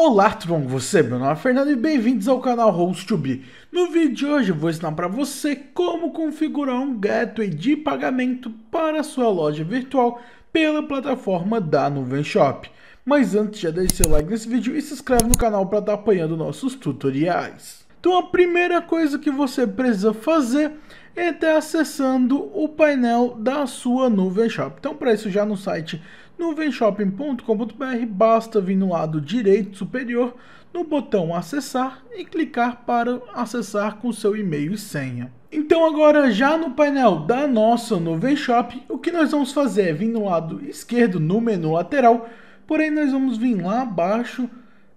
Olá tudo bom com você? Meu nome é Fernando e bem-vindos ao canal Host2B. No vídeo de hoje eu vou ensinar para você como configurar um gateway de pagamento para sua loja virtual pela plataforma da Nuvenshop. Mas antes já deixe seu like nesse vídeo e se inscreve no canal para estar tá apanhando nossos tutoriais. Então a primeira coisa que você precisa fazer é estar tá acessando o painel da sua Nuvenshop. Então para isso já no site no venshopping.com.br basta vir no lado direito superior no botão acessar e clicar para acessar com seu e-mail e senha. Então agora já no painel da nossa no Shop, o que nós vamos fazer é vir no lado esquerdo no menu lateral, porém nós vamos vir lá abaixo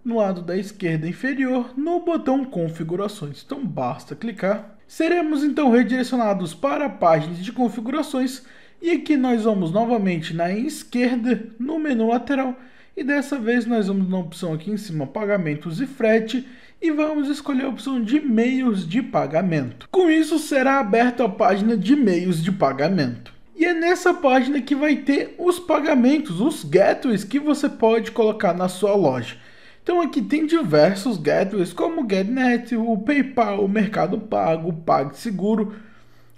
no lado da esquerda inferior no botão configurações, então basta clicar. Seremos então redirecionados para a página de configurações e aqui nós vamos novamente na esquerda, no menu lateral, e dessa vez nós vamos na opção aqui em cima, pagamentos e frete, e vamos escolher a opção de meios de pagamento. Com isso será aberta a página de meios de pagamento. E é nessa página que vai ter os pagamentos, os gateways que você pode colocar na sua loja. Então aqui tem diversos gateways como o GetNet, o PayPal, o Mercado Pago, o PagSeguro,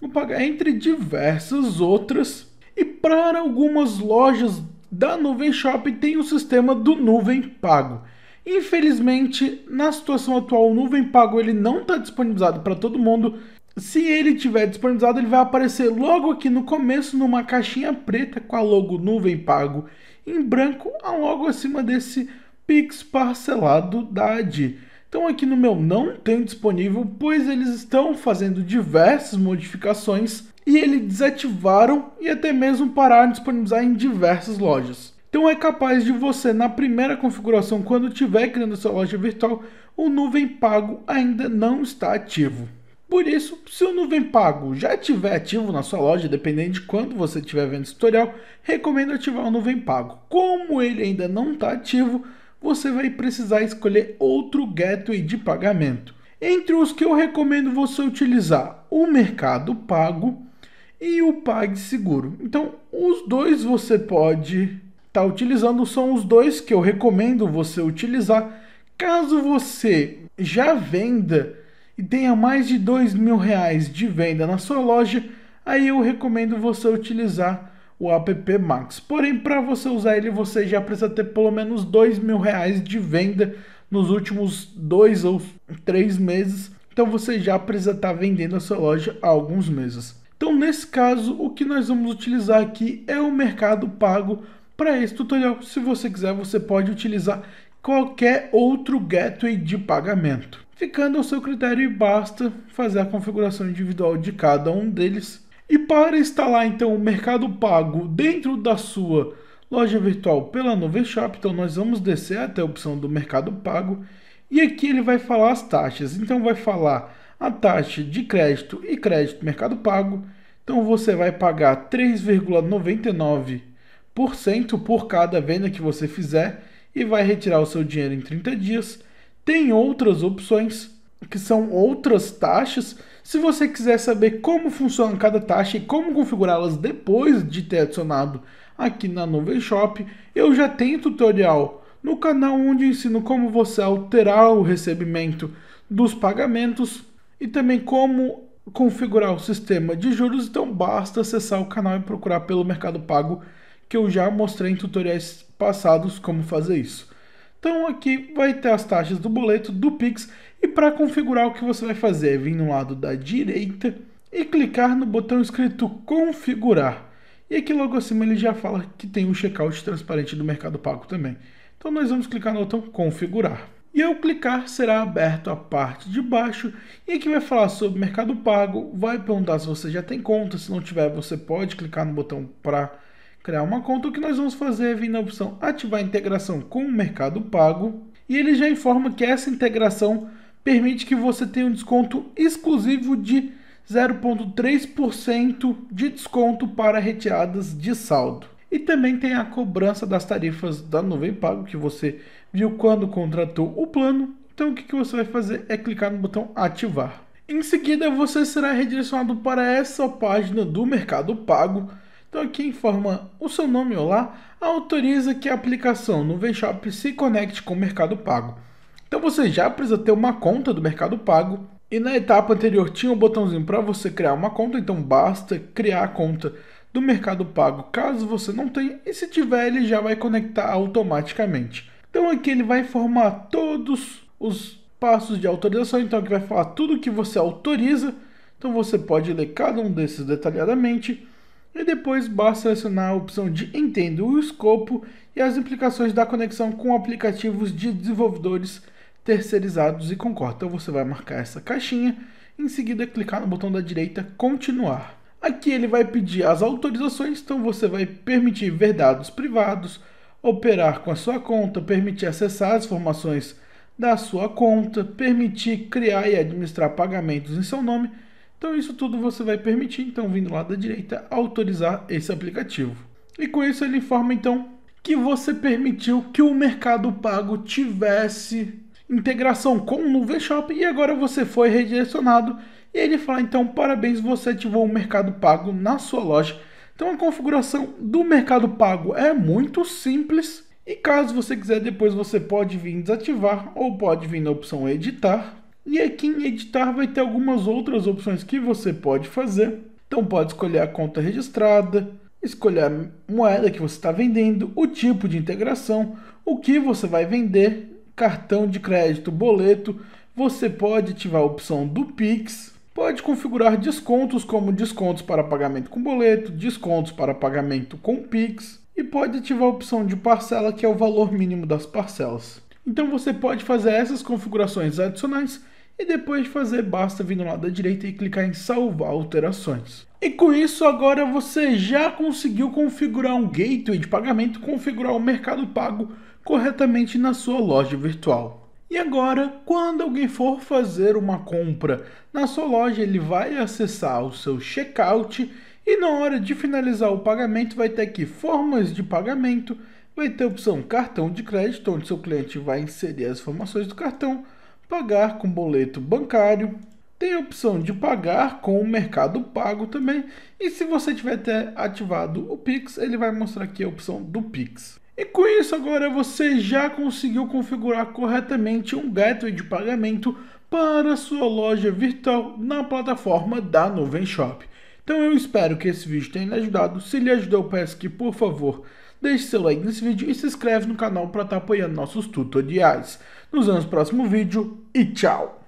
vão pagar entre diversas outras. E para algumas lojas da Nuvem Shop tem o sistema do Nuvem Pago. Infelizmente, na situação atual, o Nuvem Pago ele não está disponibilizado para todo mundo. Se ele tiver disponibilizado, ele vai aparecer logo aqui no começo numa caixinha preta com a logo Nuvem Pago em branco, logo acima desse Pix parcelado da Adi. Então aqui no meu não tem disponível, pois eles estão fazendo diversas modificações e eles desativaram e até mesmo pararam de disponibilizar em diversas lojas. Então é capaz de você, na primeira configuração, quando estiver criando sua loja virtual, o Nuvem Pago ainda não está ativo. Por isso, se o Nuvem Pago já estiver ativo na sua loja, dependendo de quando você estiver vendo esse tutorial, recomendo ativar o Nuvem Pago. Como ele ainda não está ativo, você vai precisar escolher outro gateway de pagamento. Entre os que eu recomendo você utilizar, o Mercado Pago e o PagSeguro. Então, os dois você pode estar tá utilizando, são os dois que eu recomendo você utilizar. Caso você já venda e tenha mais de dois mil reais de venda na sua loja, aí eu recomendo você utilizar o app Max. Porém, para você usar ele, você já precisa ter pelo menos dois mil reais de venda nos últimos dois ou três meses. Então você já precisa estar tá vendendo a sua loja há alguns meses. Então, nesse caso, o que nós vamos utilizar aqui é o Mercado Pago para esse tutorial. Se você quiser, você pode utilizar qualquer outro gateway de pagamento. Ficando ao seu critério e basta fazer a configuração individual de cada um deles e para instalar então o Mercado Pago dentro da sua loja virtual pela Nuvem Shop, então nós vamos descer até a opção do Mercado Pago e aqui ele vai falar as taxas. Então vai falar a taxa de crédito e crédito Mercado Pago. Então você vai pagar 3,99% por cada venda que você fizer e vai retirar o seu dinheiro em 30 dias. Tem outras opções que são outras taxas se você quiser saber como funciona cada taxa e como configurá-las depois de ter adicionado aqui na Nuvem Shop, eu já tenho tutorial no canal onde ensino como você alterar o recebimento dos pagamentos e também como configurar o sistema de juros, então basta acessar o canal e procurar pelo Mercado Pago, que eu já mostrei em tutoriais passados como fazer isso. Então aqui vai ter as taxas do boleto, do Pix, e para configurar o que você vai fazer é vir no lado da direita e clicar no botão escrito configurar. E aqui logo acima ele já fala que tem o um checkout transparente do Mercado Pago também. Então nós vamos clicar no botão configurar. E ao clicar será aberto a parte de baixo e aqui vai falar sobre Mercado Pago, vai perguntar se você já tem conta, se não tiver você pode clicar no botão para criar uma conta, o que nós vamos fazer é vir na opção ativar integração com o Mercado Pago e ele já informa que essa integração permite que você tenha um desconto exclusivo de 0,3% de desconto para retiradas de saldo. E também tem a cobrança das tarifas da Nuvem Pago que você viu quando contratou o plano. Então o que você vai fazer é clicar no botão ativar. Em seguida, você será redirecionado para essa página do Mercado Pago então aqui informa o seu nome Olá autoriza que a aplicação no VShop se conecte com o Mercado Pago. Então você já precisa ter uma conta do Mercado Pago e na etapa anterior tinha um botãozinho para você criar uma conta, então basta criar a conta do Mercado Pago caso você não tenha e se tiver ele já vai conectar automaticamente. Então aqui ele vai informar todos os passos de autorização, então aqui vai falar tudo que você autoriza. Então você pode ler cada um desses detalhadamente e depois basta selecionar a opção de Entendo o escopo e as implicações da conexão com aplicativos de desenvolvedores terceirizados e concorda. Então você vai marcar essa caixinha, em seguida clicar no botão da direita Continuar. Aqui ele vai pedir as autorizações, então você vai permitir ver dados privados, operar com a sua conta, permitir acessar as informações da sua conta, permitir criar e administrar pagamentos em seu nome então isso tudo você vai permitir, então vindo lá da direita, autorizar esse aplicativo. E com isso ele informa então que você permitiu que o mercado pago tivesse integração com o Nuvem Shop e agora você foi redirecionado e ele fala então parabéns, você ativou o mercado pago na sua loja. Então a configuração do mercado pago é muito simples e caso você quiser depois você pode vir desativar ou pode vir na opção editar e aqui em editar vai ter algumas outras opções que você pode fazer. Então pode escolher a conta registrada, escolher a moeda que você está vendendo, o tipo de integração, o que você vai vender, cartão de crédito, boleto. Você pode ativar a opção do Pix, pode configurar descontos como descontos para pagamento com boleto, descontos para pagamento com Pix e pode ativar a opção de parcela, que é o valor mínimo das parcelas. Então você pode fazer essas configurações adicionais e depois de fazer basta vir no lado da direita e clicar em salvar alterações. E com isso agora você já conseguiu configurar um gateway de pagamento, configurar o mercado pago corretamente na sua loja virtual. E agora, quando alguém for fazer uma compra na sua loja, ele vai acessar o seu checkout e na hora de finalizar o pagamento vai ter aqui formas de pagamento, vai ter a opção cartão de crédito, onde seu cliente vai inserir as informações do cartão, pagar com boleto bancário, tem a opção de pagar com o Mercado Pago também. E se você tiver até ativado o Pix, ele vai mostrar aqui a opção do Pix. E com isso agora você já conseguiu configurar corretamente um gateway de pagamento para sua loja virtual na plataforma da Nuvem Shop. Então eu espero que esse vídeo tenha lhe ajudado. Se lhe ajudou, peço que por favor Deixe seu like nesse vídeo e se inscreve no canal para estar tá apoiando nossos tutoriais. Nos vemos no próximo vídeo e tchau!